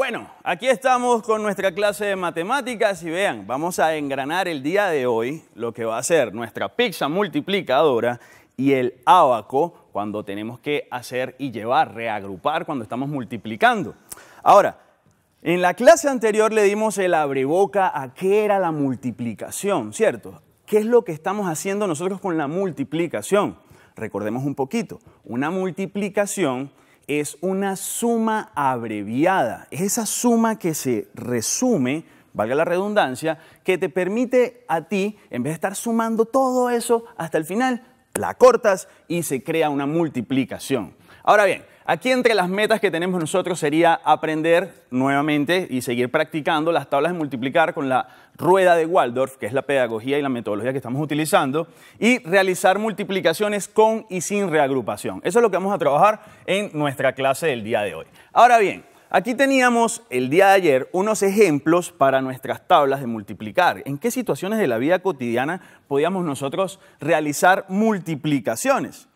Bueno, aquí estamos con nuestra clase de matemáticas y vean, vamos a engranar el día de hoy lo que va a ser nuestra pizza multiplicadora y el abaco cuando tenemos que hacer y llevar, reagrupar cuando estamos multiplicando. Ahora, en la clase anterior le dimos el abreboca a qué era la multiplicación, ¿cierto? ¿Qué es lo que estamos haciendo nosotros con la multiplicación? Recordemos un poquito, una multiplicación es una suma abreviada, es esa suma que se resume, valga la redundancia, que te permite a ti, en vez de estar sumando todo eso hasta el final, la cortas y se crea una multiplicación. Ahora bien, Aquí entre las metas que tenemos nosotros sería aprender nuevamente y seguir practicando las tablas de multiplicar con la rueda de Waldorf, que es la pedagogía y la metodología que estamos utilizando, y realizar multiplicaciones con y sin reagrupación. Eso es lo que vamos a trabajar en nuestra clase del día de hoy. Ahora bien, Aquí teníamos el día de ayer unos ejemplos para nuestras tablas de multiplicar. ¿En qué situaciones de la vida cotidiana podíamos nosotros realizar multiplicaciones?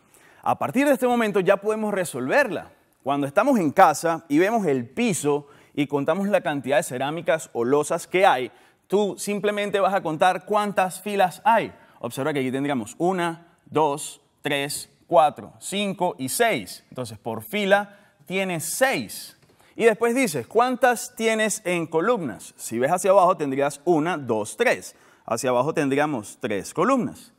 A partir de este momento ya podemos resolverla. Cuando estamos en casa y vemos el piso y contamos la cantidad de cerámicas o losas que hay, tú simplemente vas a contar cuántas filas hay. Observa que aquí tendríamos una, dos, tres, cuatro, cinco y seis. Entonces, por fila tienes seis. Y después dices, ¿cuántas tienes en columnas? Si ves hacia abajo tendrías una, dos, tres. Hacia abajo tendríamos tres columnas.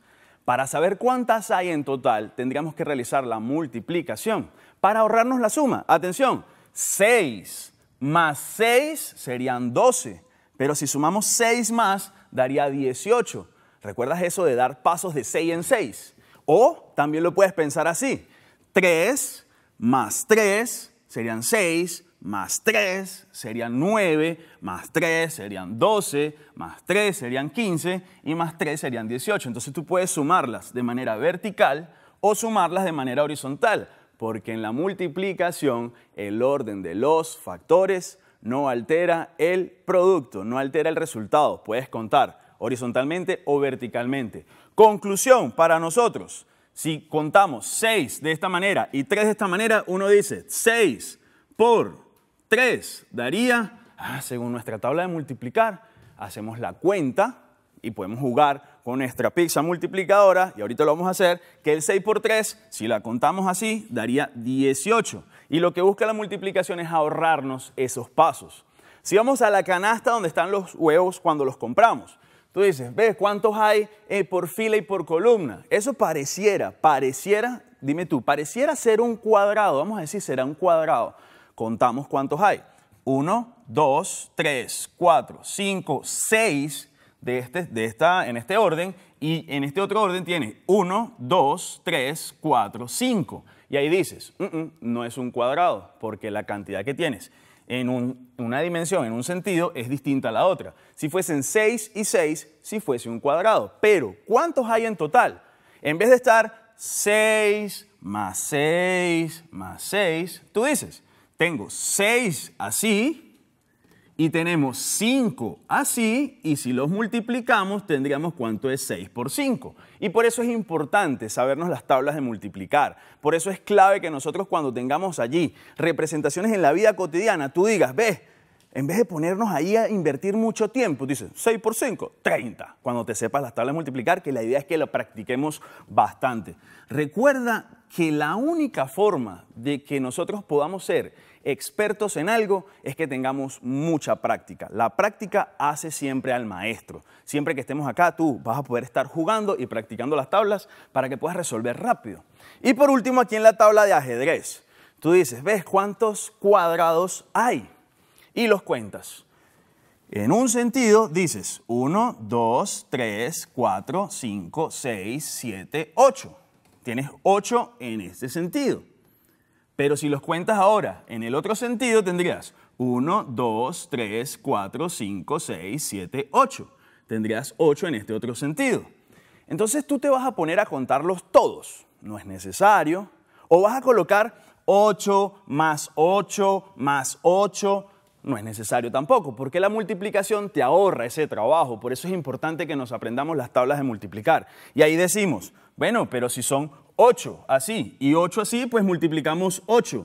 Para saber cuántas hay en total, tendríamos que realizar la multiplicación. Para ahorrarnos la suma, atención, 6 más 6 serían 12, pero si sumamos 6 más, daría 18. ¿Recuerdas eso de dar pasos de 6 en 6? O también lo puedes pensar así, 3 más 3 serían 6, más 3 serían 9, más 3 serían 12, más 3 serían 15 y más 3 serían 18. Entonces tú puedes sumarlas de manera vertical o sumarlas de manera horizontal, porque en la multiplicación el orden de los factores no altera el producto, no altera el resultado. Puedes contar horizontalmente o verticalmente. Conclusión para nosotros, si contamos 6 de esta manera y 3 de esta manera, uno dice 6 por 3 daría, ah, según nuestra tabla de multiplicar, hacemos la cuenta y podemos jugar con nuestra pizza multiplicadora, y ahorita lo vamos a hacer, que el 6 por 3, si la contamos así, daría 18. Y lo que busca la multiplicación es ahorrarnos esos pasos. Si vamos a la canasta donde están los huevos cuando los compramos, tú dices, ¿ves cuántos hay eh, por fila y por columna? Eso pareciera, pareciera, dime tú, pareciera ser un cuadrado, vamos a decir, será un cuadrado. Contamos cuántos hay. 1, 2, 3, 4, 5, 6 en este orden. Y en este otro orden tienes 1, 2, 3, 4, 5. Y ahí dices, mm, mm, no es un cuadrado, porque la cantidad que tienes en una dimensión, en un sentido, es distinta a la otra. Si fuesen 6 y 6, si fuese un cuadrado. Pero, ¿cuántos hay en total? En vez de estar 6 más 6 más 6, tú dices tengo 6 así y tenemos 5 así y si los multiplicamos tendríamos cuánto es 6 por 5. Y por eso es importante sabernos las tablas de multiplicar. Por eso es clave que nosotros cuando tengamos allí representaciones en la vida cotidiana, tú digas, ves, en vez de ponernos ahí a invertir mucho tiempo, dices, 6 por 5, 30. Cuando te sepas las tablas multiplicar, que la idea es que lo practiquemos bastante. Recuerda que la única forma de que nosotros podamos ser expertos en algo es que tengamos mucha práctica. La práctica hace siempre al maestro. Siempre que estemos acá, tú vas a poder estar jugando y practicando las tablas para que puedas resolver rápido. Y por último, aquí en la tabla de ajedrez, tú dices, ¿ves cuántos cuadrados hay? y los cuentas. En un sentido dices 1, 2, 3, 4, 5, 6, 7, 8. Tienes 8 en este sentido. Pero si los cuentas ahora en el otro sentido tendrías 1, 2, 3, 4, 5, 6, 7, 8. Tendrías 8 en este otro sentido. Entonces tú te vas a poner a contarlos todos. No es necesario. O vas a colocar 8 más 8 más 8 no es necesario tampoco, porque la multiplicación te ahorra ese trabajo. Por eso es importante que nos aprendamos las tablas de multiplicar. Y ahí decimos, bueno, pero si son 8 así y 8 así, pues multiplicamos 8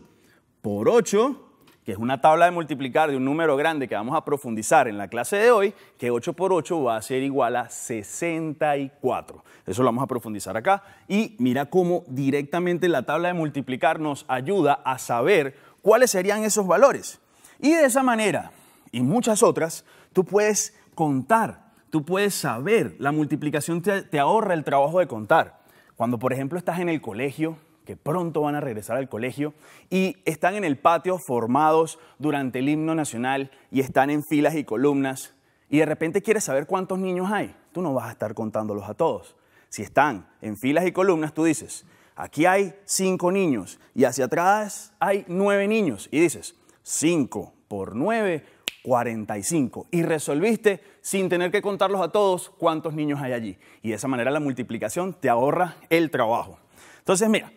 por 8, que es una tabla de multiplicar de un número grande que vamos a profundizar en la clase de hoy, que 8 por 8 va a ser igual a 64. Eso lo vamos a profundizar acá. Y mira cómo directamente la tabla de multiplicar nos ayuda a saber cuáles serían esos valores. Y de esa manera y muchas otras, tú puedes contar, tú puedes saber. La multiplicación te, ahorra el trabajo de contar. Cuando, por ejemplo, estás en el colegio, que pronto van a regresar al colegio, y están en el patio formados durante el himno nacional y están en filas y columnas, y de repente quieres saber cuántos niños hay, tú no vas a estar contándolos a todos. Si están en filas y columnas, tú dices, aquí hay cinco niños y hacia atrás hay nueve niños, y dices, 5 por 9, 45. Y resolviste sin tener que contarlos a todos cuántos niños hay allí. Y de esa manera la multiplicación te ahorra el trabajo. Entonces, mira,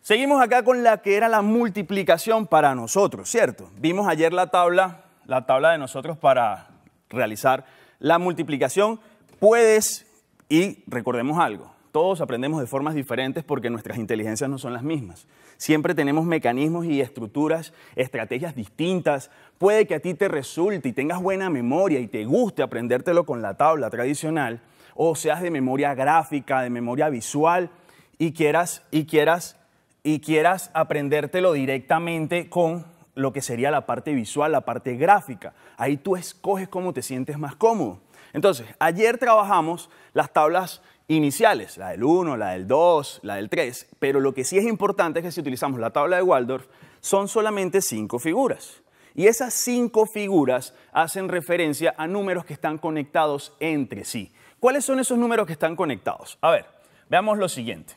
seguimos acá con la que era la multiplicación para nosotros, ¿cierto? Vimos ayer la tabla, la tabla de nosotros para realizar la multiplicación. Puedes, y recordemos algo, todos aprendemos de formas diferentes porque nuestras inteligencias no son las mismas. Siempre tenemos mecanismos y estructuras, estrategias distintas. Puede que a ti te resulte y tengas buena memoria y te guste aprendértelo con la tabla tradicional, o seas de memoria gráfica, de memoria visual y quieras y quieras y quieras aprendértelo directamente con lo que sería la parte visual, la parte gráfica. Ahí tú escoges cómo te sientes más cómodo. Entonces, ayer trabajamos las tablas iniciales, la del 1, la del 2, la del 3, pero lo que sí es importante es que si utilizamos la tabla de Waldorf, son solamente cinco figuras. Y esas cinco figuras hacen referencia a números que están conectados entre sí. ¿Cuáles son esos números que están conectados? A ver, veamos lo siguiente.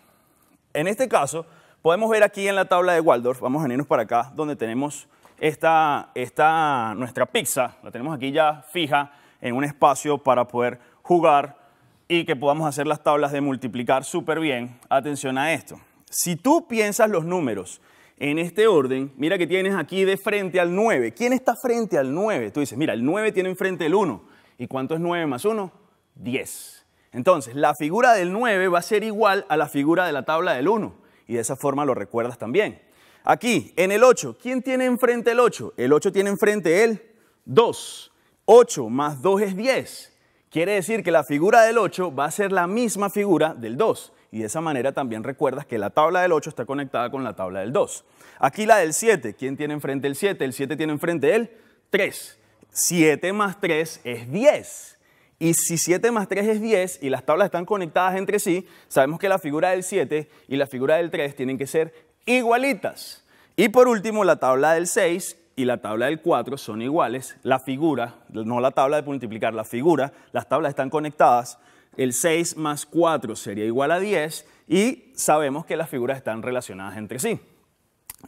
En este caso, podemos ver aquí en la tabla de Waldorf, vamos a venirnos para acá, donde tenemos esta, esta nuestra pizza, la tenemos aquí ya fija en un espacio para poder jugar y que podamos hacer las tablas de multiplicar súper bien. Atención a esto. Si tú piensas los números en este orden, mira que tienes aquí de frente al 9. ¿Quién está frente al 9? Tú dices, mira, el 9 tiene enfrente el 1. ¿Y cuánto es 9 más 1? 10. Entonces, la figura del 9 va a ser igual a la figura de la tabla del 1. Y de esa forma lo recuerdas también. Aquí, en el 8, ¿quién tiene enfrente el 8? El 8 tiene enfrente el 2. 8 más 2 es 10. Quiere decir que la figura del 8 va a ser la misma figura del 2 y de esa manera también recuerdas que la tabla del 8 está conectada con la tabla del 2. Aquí la del 7, ¿quién tiene enfrente el 7? El 7 tiene enfrente el 3. 7 más 3 es 10. Y si 7 más 3 es 10 y las tablas están conectadas entre sí, sabemos que la figura del 7 y la figura del 3 tienen que ser igualitas. Y por último, la tabla del 6, y la tabla del 4 son iguales. La figura, no la tabla de multiplicar, la figura, las tablas están conectadas. El 6 más 4 sería igual a 10 y sabemos que las figuras están relacionadas entre sí.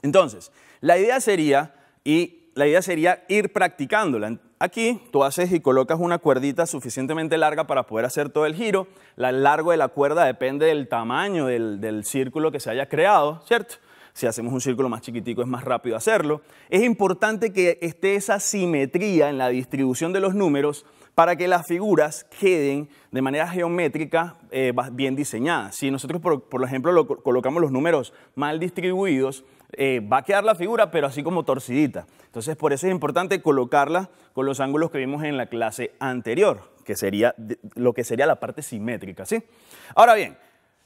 Entonces, la idea sería, y la idea sería ir practicándola. Aquí tú haces y colocas una cuerdita suficientemente larga para poder hacer todo el giro. la largo de la cuerda depende del tamaño del, del círculo que se haya creado, ¿cierto? Si hacemos un círculo más chiquitico es más rápido hacerlo. Es importante que esté esa simetría en la distribución de los números para que las figuras queden de manera geométrica eh, bien diseñadas. Si nosotros, por, ejemplo, colocamos los números mal distribuidos, eh, va a quedar la figura, pero así como torcidita. Entonces, por eso es importante colocarla con los ángulos que vimos en la clase anterior, que sería lo que sería la parte simétrica. ¿sí? Ahora bien,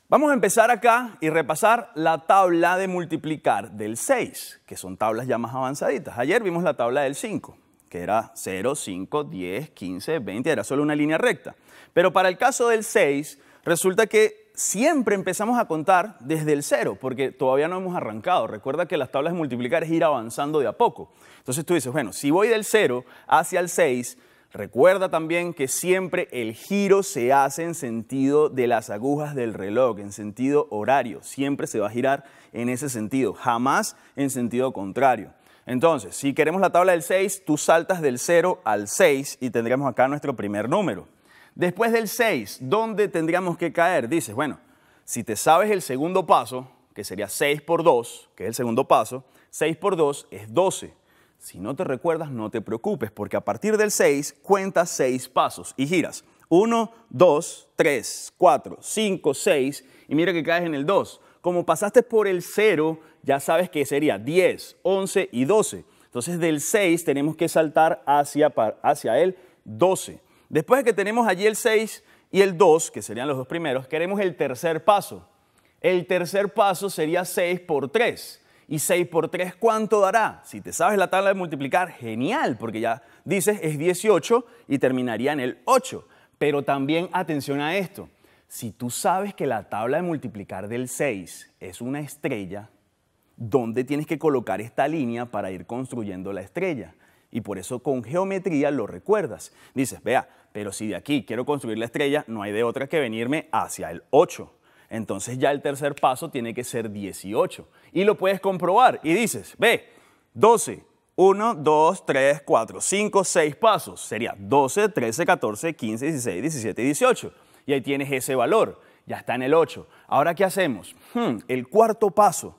Vamos a empezar acá y repasar la tabla de multiplicar del 6, que son tablas ya más avanzaditas. Ayer vimos la tabla del 5, que era 0, 5, 10, 15, 20, era solo una línea recta. Pero para el caso del 6, resulta que siempre empezamos a contar desde el 0, porque todavía no hemos arrancado. Recuerda que las tablas de multiplicar es ir avanzando de a poco. Entonces tú dices, bueno, si voy del 0 hacia el 6, Recuerda también que siempre el giro se hace en sentido de las agujas del reloj, en sentido horario. Siempre se va a girar en ese sentido, jamás en sentido contrario. Entonces, si queremos la tabla del 6, tú saltas del 0 al 6 y tendríamos acá nuestro primer número. Después del 6, ¿dónde tendríamos que caer? Dices, bueno, si te sabes el segundo paso, que sería 6 por 2, que es el segundo paso, 6 por 2 es 12. Si no te recuerdas, no te preocupes, porque a partir del 6 cuentas 6 pasos y giras. 1, 2, 3, 4, 5, 6 y mira que caes en el 2. Como pasaste por el 0, ya sabes que sería 10, 11 y 12. Entonces del 6 tenemos que saltar hacia, hacia el 12. Después de que tenemos allí el 6 y el 2, que serían los dos primeros, queremos el tercer paso. El tercer paso sería 6 por 3. ¿Y 6 por 3 cuánto dará? Si te sabes la tabla de multiplicar, genial, porque ya dices es 18 y terminaría en el 8. Pero también atención a esto. Si tú sabes que la tabla de multiplicar del 6 es una estrella, ¿dónde tienes que colocar esta línea para ir construyendo la estrella? Y por eso con geometría lo recuerdas. Dices, vea, pero si de aquí quiero construir la estrella, no hay de otra que venirme hacia el 8. Entonces ya el tercer paso tiene que ser 18. Y lo puedes comprobar y dices, ve, 12, 1, 2, 3, 4, 5, 6 pasos. Sería 12, 13, 14, 15, 16, 17 y 18. Y ahí tienes ese valor. Ya está en el 8. Ahora, ¿qué hacemos? Hmm, el cuarto paso.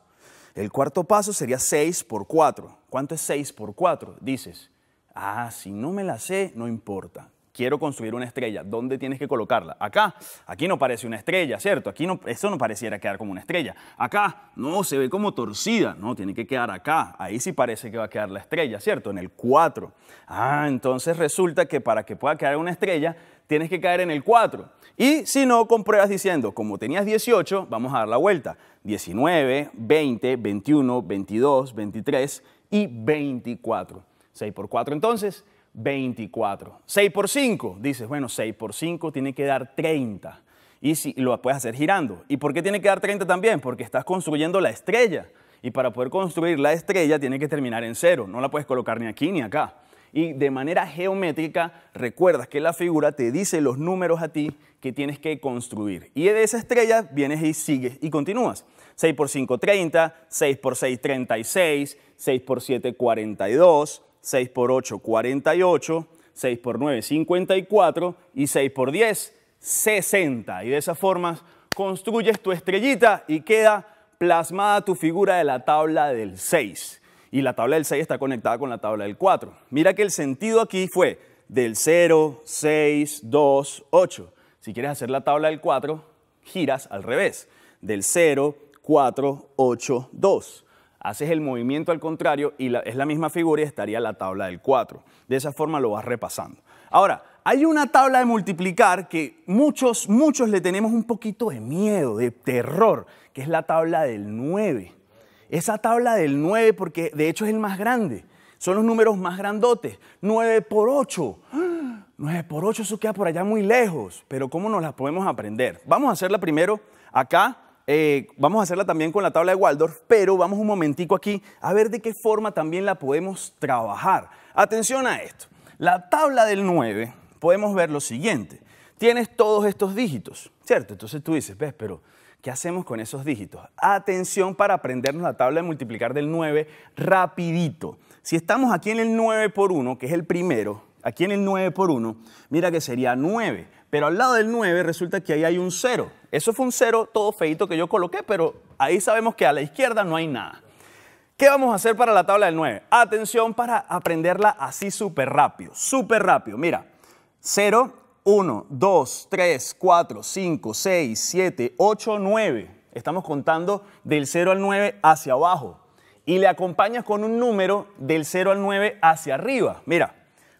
El cuarto paso sería 6 por 4. ¿Cuánto es 6 por 4? Dices, ah, si no me la sé, no importa quiero construir una estrella, ¿dónde tienes que colocarla? Acá, aquí no parece una estrella, ¿cierto? Aquí no, eso no pareciera quedar como una estrella. Acá, no, se ve como torcida, no, tiene que quedar acá, ahí sí parece que va a quedar la estrella, ¿cierto? En el 4. Ah, entonces resulta que para que pueda quedar una estrella, tienes que caer en el 4. Y si no, compruebas diciendo, como tenías 18, vamos a dar la vuelta. 19, 20, 21, 22, 23 y 24. 6 por 4 entonces, 24. 6 por 5, dices, bueno, 6 por 5 tiene que dar 30. Y si lo puedes hacer girando. ¿Y por qué tiene que dar 30 también? Porque estás construyendo la estrella. Y para poder construir la estrella tiene que terminar en cero. No la puedes colocar ni aquí ni acá. Y de manera geométrica, recuerdas que la figura te dice los números a ti que tienes que construir. Y de esa estrella vienes y sigues y continúas. 6 por 5, 30, 6 por 6, 36, 6 por 7, 42, 6 por 8, 48, 6 por 9, 54 y 6 por 10, 60. Y de esa forma construyes tu estrellita y queda plasmada tu figura de la tabla del 6. Y la tabla del 6 está conectada con la tabla del 4. Mira que el sentido aquí fue del 0, 6, 2, 8. Si quieres hacer la tabla del 4, giras al revés. Del 0, 4, 8, 2 haces el movimiento al contrario y es la misma figura y estaría la tabla del 4. De esa forma lo vas repasando. Ahora, hay una tabla de multiplicar que muchos, muchos le tenemos un poquito de miedo, de terror, que es la tabla del 9. Esa tabla del 9, porque de hecho es el más grande, son los números más grandotes. 9 por 8. 9 por 8, eso queda por allá muy lejos, pero ¿cómo nos las podemos aprender? Vamos a hacerla primero acá eh, vamos a hacerla también con la tabla de Waldorf, pero vamos un momentico aquí a ver de qué forma también la podemos trabajar. Atención a esto. La tabla del 9 podemos ver lo siguiente. Tienes todos estos dígitos, ¿cierto? Entonces tú dices, ves, pero ¿qué hacemos con esos dígitos? Atención para aprendernos la tabla de multiplicar del 9 rapidito. Si estamos aquí en el 9 por 1, que es el primero, aquí en el 9 por 1, mira que sería 9. Pero al lado del 9 resulta que ahí hay un 0. Eso fue un 0 todo feito que yo coloqué, pero ahí sabemos que a la izquierda no hay nada. ¿Qué vamos a hacer para la tabla del 9? Atención para aprenderla así súper rápido, súper rápido. Mira, 0, 1, 2, 3, 4, 5, 6, 7, 8, 9. Estamos contando del 0 al 9 hacia abajo. Y le acompañas con un número del 0 al 9 hacia arriba. Mira,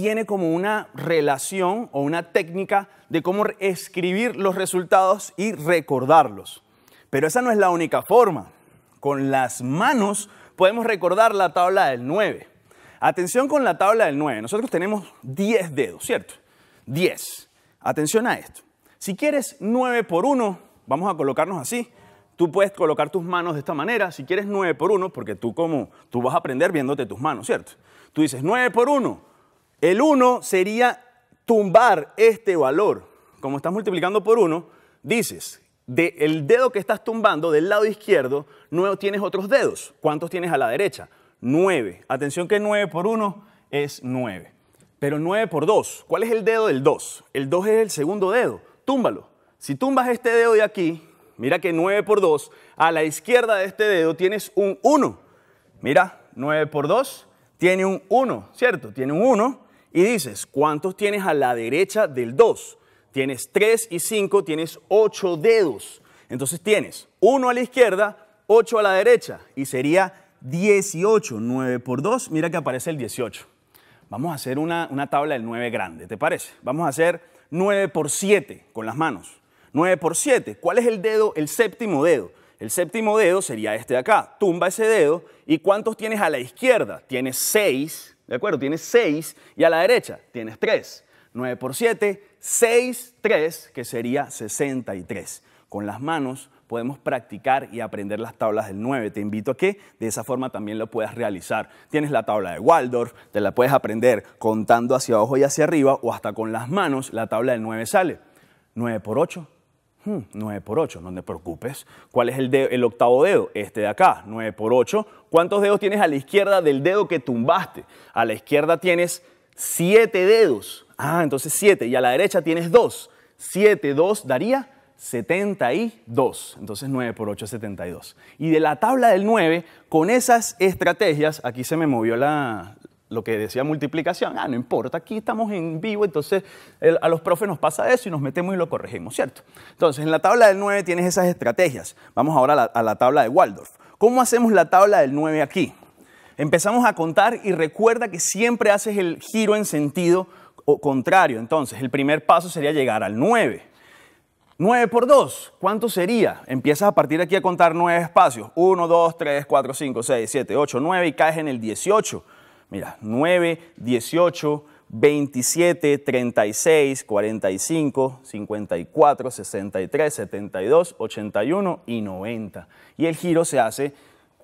tiene como una relación o una técnica de cómo escribir los resultados y recordarlos. Pero esa no es la única forma. Con las manos podemos recordar la tabla del 9. Atención con la tabla del 9. Nosotros tenemos 10 dedos, ¿cierto? 10. Atención a esto. Si quieres 9 por 1, vamos a colocarnos así. Tú puedes colocar tus manos de esta manera. Si quieres 9 por 1, porque tú como tú vas a aprender viéndote tus manos, ¿cierto? Tú dices 9 por 1, el 1 sería tumbar este valor. Como estás multiplicando por 1, dices, del dedo que estás tumbando del lado izquierdo, no tienes otros dedos. ¿Cuántos tienes a la derecha? 9. Atención que 9 por 1 es 9. Pero 9 por 2, ¿cuál es el dedo del 2? El 2 es el segundo dedo, túmbalo. Si tumbas este dedo de aquí, mira que 9 por 2, a la izquierda de este dedo tienes un 1. Mira, 9 por 2 tiene un 1, ¿cierto? Tiene un 1 y dices, ¿cuántos tienes a la derecha del 2? Tienes 3 y 5, tienes 8 dedos. Entonces tienes 1 a la izquierda, 8 a la derecha y sería 18. 9 por 2, mira que aparece el 18. Vamos a hacer una, tabla del 9 grande, ¿te parece? Vamos a hacer 9 por 7 con las manos. 9 por 7, ¿cuál es el dedo, el séptimo dedo? El séptimo dedo sería este de acá. Tumba ese dedo. ¿Y cuántos tienes a la izquierda? Tienes 6 ¿De acuerdo? Tienes 6 y a la derecha tienes 3. 9 por 7, 6, 3, que sería 63. Con las manos podemos practicar y aprender las tablas del 9. Te invito a que de esa forma también lo puedas realizar. Tienes la tabla de Waldorf, te la puedes aprender contando hacia abajo y hacia arriba o hasta con las manos la tabla del 9 sale. 9 por 8, 9 hmm, por 8, no te preocupes. ¿Cuál es el, el octavo dedo? Este de acá, 9 por 8. ¿Cuántos dedos tienes a la izquierda del dedo que tumbaste? A la izquierda tienes 7 dedos. Ah, entonces 7. Y a la derecha tienes 2. 7, 2 daría 72. Entonces 9 por 8 es 72. Y de la tabla del 9, con esas estrategias, aquí se me movió la, lo que decía multiplicación, ah, no importa, aquí estamos en vivo, entonces a los profes nos pasa eso y nos metemos y lo corregimos, ¿cierto? Entonces, en la tabla del 9 tienes esas estrategias. Vamos ahora a la, a la tabla de Waldorf. ¿Cómo hacemos la tabla del 9 aquí? Empezamos a contar y recuerda que siempre haces el giro en sentido contrario. Entonces, el primer paso sería llegar al 9. 9 por 2, ¿cuánto sería? Empiezas a partir de aquí a contar 9 espacios. 1, 2, 3, 4, 5, 6, 7, 8, 9 y caes en el 18. Mira, 9, 18, 27, 36, 45, 54, 63, 72, 81 y 90. Y el giro se hace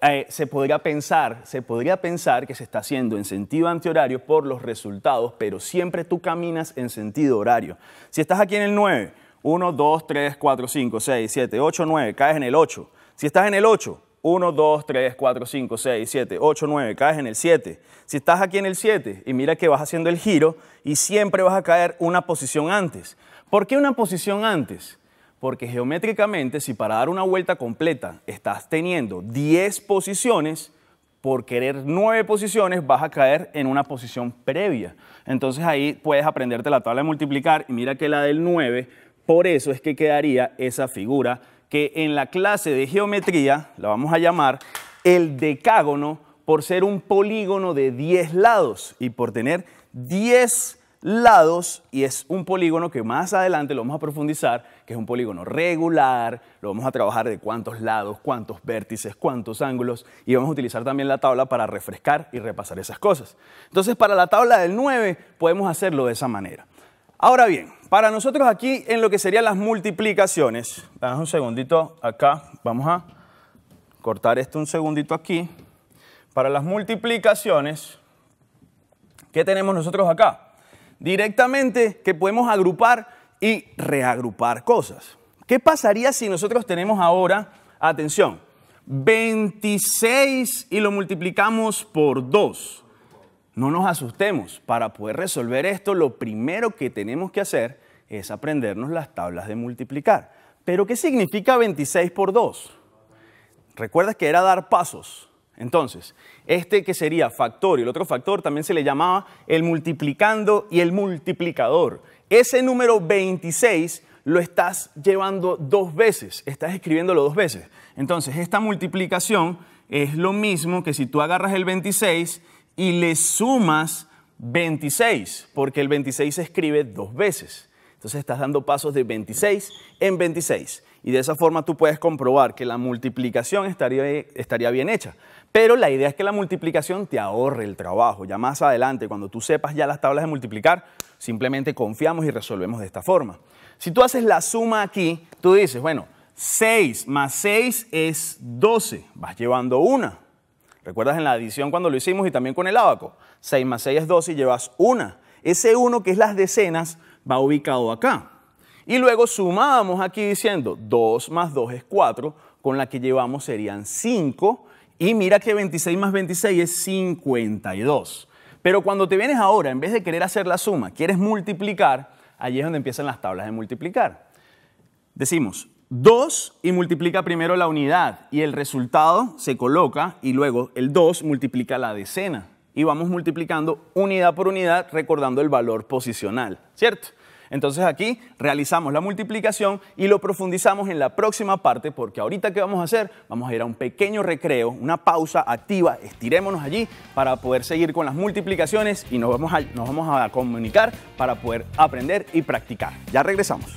eh, se podría pensar, se podría pensar que se está haciendo en sentido antihorario por los resultados, pero siempre tú caminas en sentido horario. Si estás aquí en el 9, 1, 2, 3, 4, 5, 6, 7, 8, 9, caes en el 8. Si estás en el 8, 1, 2, 3, 4, 5, 6, 7, 8, 9, caes en el 7. Si estás aquí en el 7 y mira que vas haciendo el giro y siempre vas a caer una posición antes. ¿Por qué una posición antes? Porque geométricamente si para dar una vuelta completa estás teniendo 10 posiciones, por querer 9 posiciones vas a caer en una posición previa. Entonces ahí puedes aprenderte la tabla de multiplicar y mira que la del 9, por eso es que quedaría esa figura que en la clase de geometría, la vamos a llamar, el decágono, por ser un polígono de 10 lados y por tener 10 lados, y es un polígono que más adelante lo vamos a profundizar, que es un polígono regular, lo vamos a trabajar de cuántos lados, cuántos vértices, cuántos ángulos, y vamos a utilizar también la tabla para refrescar y repasar esas cosas. Entonces, para la tabla del 9 podemos hacerlo de esa manera. Ahora bien, para nosotros aquí en lo que serían las multiplicaciones, damos un segundito acá, vamos a cortar esto un segundito aquí. Para las multiplicaciones, ¿qué tenemos nosotros acá? Directamente que podemos agrupar y reagrupar cosas. ¿Qué pasaría si nosotros tenemos ahora, atención, 26 y lo multiplicamos por 2? No nos asustemos. Para poder resolver esto, lo primero que tenemos que hacer es aprendernos las tablas de multiplicar. ¿Pero qué significa 26 por 2? Recuerdas que era dar pasos. Entonces, este que sería factor y el otro factor también se le llamaba el multiplicando y el multiplicador. Ese número 26 lo estás llevando dos veces, estás escribiéndolo dos veces. Entonces, esta multiplicación es lo mismo que si tú agarras el 26 y le sumas 26, porque el 26 se escribe dos veces. Entonces estás dando pasos de 26 en 26. Y de esa forma tú puedes comprobar que la multiplicación estaría, estaría bien hecha. Pero la idea es que la multiplicación te ahorre el trabajo. Ya más adelante, cuando tú sepas ya las tablas de multiplicar, simplemente confiamos y resolvemos de esta forma. Si tú haces la suma aquí, tú dices, bueno, 6 más 6 es 12. Vas llevando una, Recuerdas en la adición cuando lo hicimos y también con el abaco. 6 más 6 es 2 y llevas 1. Ese 1 que es las decenas va ubicado acá. Y luego sumábamos aquí diciendo 2 más 2 es 4, con la que llevamos serían 5. Y mira que 26 más 26 es 52. Pero cuando te vienes ahora, en vez de querer hacer la suma, quieres multiplicar, allí es donde empiezan las tablas de multiplicar. Decimos 2 y multiplica primero la unidad y el resultado se coloca y luego el 2 multiplica la decena y vamos multiplicando unidad por unidad recordando el valor posicional, ¿cierto? Entonces aquí realizamos la multiplicación y lo profundizamos en la próxima parte porque ahorita ¿qué vamos a hacer? Vamos a ir a un pequeño recreo, una pausa activa, estirémonos allí para poder seguir con las multiplicaciones y nos vamos nos vamos a comunicar para poder aprender y practicar. Ya regresamos.